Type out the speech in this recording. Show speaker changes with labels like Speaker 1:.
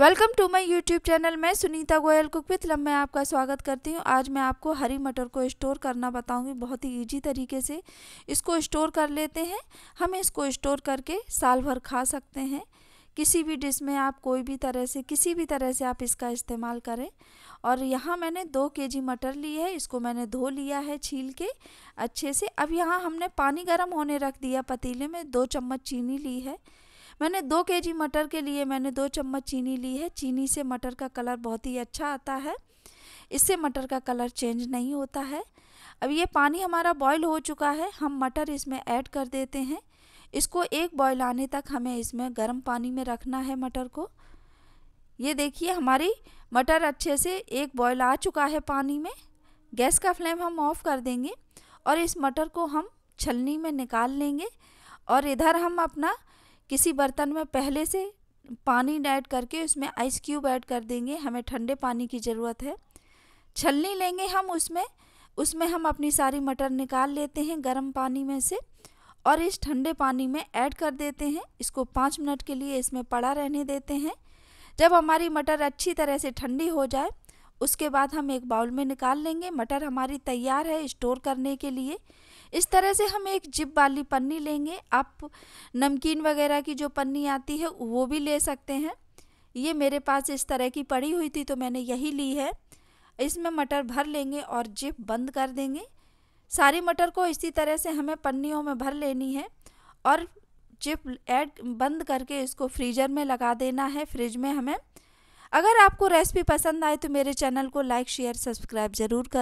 Speaker 1: welcome to my YouTube channel मैं Sunita Goyal cook with लम मैं आपका स्वागत करती हूँ आज मैं आपको हरी मटर को स्टोर करना बताऊँगी बहुत ही इजी तरीके से इसको स्टोर कर लेते हैं हम इसको स्टोर करके साल भर खा सकते हैं किसी भी डिश में आप कोई भी तरह से किसी भी तरह से आप इसका इस्तेमाल करें और यहाँ मैंने दो के जी मटर ली है इसको मैंने धो लिया है छील के अच्छे से अब यहाँ हमने पानी गर्म होने रख दिया पतीले में दो चम्मच चीनी ली है मैंने दो के जी मटर के लिए मैंने दो चम्मच चीनी ली है चीनी से मटर का कलर बहुत ही अच्छा आता है इससे मटर का कलर चेंज नहीं होता है अब ये पानी हमारा बॉईल हो चुका है हम मटर इसमें ऐड कर देते हैं इसको एक बॉईल आने तक हमें इसमें गर्म पानी में रखना है मटर को ये देखिए हमारी मटर अच्छे से एक बॉईल आ चुका है पानी में गैस का फ्लेम हम ऑफ़ कर देंगे और इस मटर को हम छलनी में निकाल लेंगे और इधर हम अपना किसी बर्तन में पहले से पानी ऐड करके उसमें आइस क्यूब ऐड कर देंगे हमें ठंडे पानी की ज़रूरत है छलनी लेंगे हम उसमें उसमें हम अपनी सारी मटर निकाल लेते हैं गर्म पानी में से और इस ठंडे पानी में ऐड कर देते हैं इसको पाँच मिनट के लिए इसमें पड़ा रहने देते हैं जब हमारी मटर अच्छी तरह से ठंडी हो जाए उसके बाद हम एक बाउल में निकाल लेंगे मटर हमारी तैयार है स्टोर करने के लिए इस तरह से हम एक जिप वाली पन्नी लेंगे आप नमकीन वगैरह की जो पन्नी आती है वो भी ले सकते हैं ये मेरे पास इस तरह की पड़ी हुई थी तो मैंने यही ली है इसमें मटर भर लेंगे और जिप बंद कर देंगे सारी मटर को इसी तरह से हमें पन्नियों में भर लेनी है और जिप ऐड बंद करके इसको फ्रीजर में लगा देना है फ्रिज में हमें अगर आपको रेसिपी पसंद आए तो मेरे चैनल को लाइक शेयर सब्सक्राइब ज़रूर कर